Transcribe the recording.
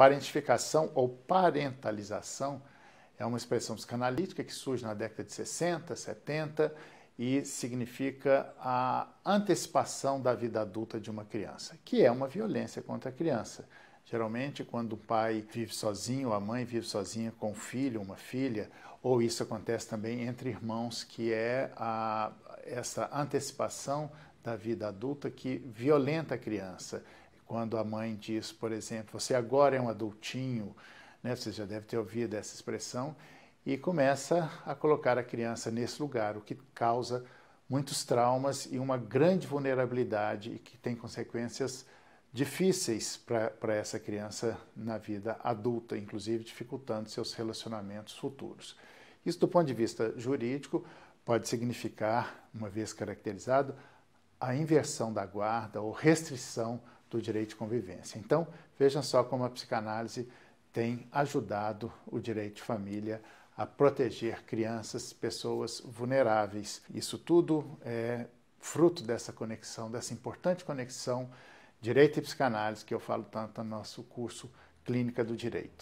Parentificação ou parentalização é uma expressão psicanalítica que surge na década de 60, 70 e significa a antecipação da vida adulta de uma criança, que é uma violência contra a criança. Geralmente, quando o pai vive sozinho, a mãe vive sozinha com um filho, uma filha, ou isso acontece também entre irmãos, que é a, essa antecipação da vida adulta que violenta a criança quando a mãe diz, por exemplo, você agora é um adultinho, né? você já deve ter ouvido essa expressão, e começa a colocar a criança nesse lugar, o que causa muitos traumas e uma grande vulnerabilidade e que tem consequências difíceis para essa criança na vida adulta, inclusive dificultando seus relacionamentos futuros. Isso, do ponto de vista jurídico, pode significar, uma vez caracterizado, a inversão da guarda ou restrição do direito de convivência. Então, vejam só como a psicanálise tem ajudado o direito de família a proteger crianças, pessoas vulneráveis. Isso tudo é fruto dessa conexão, dessa importante conexão direito e psicanálise que eu falo tanto no nosso curso Clínica do Direito.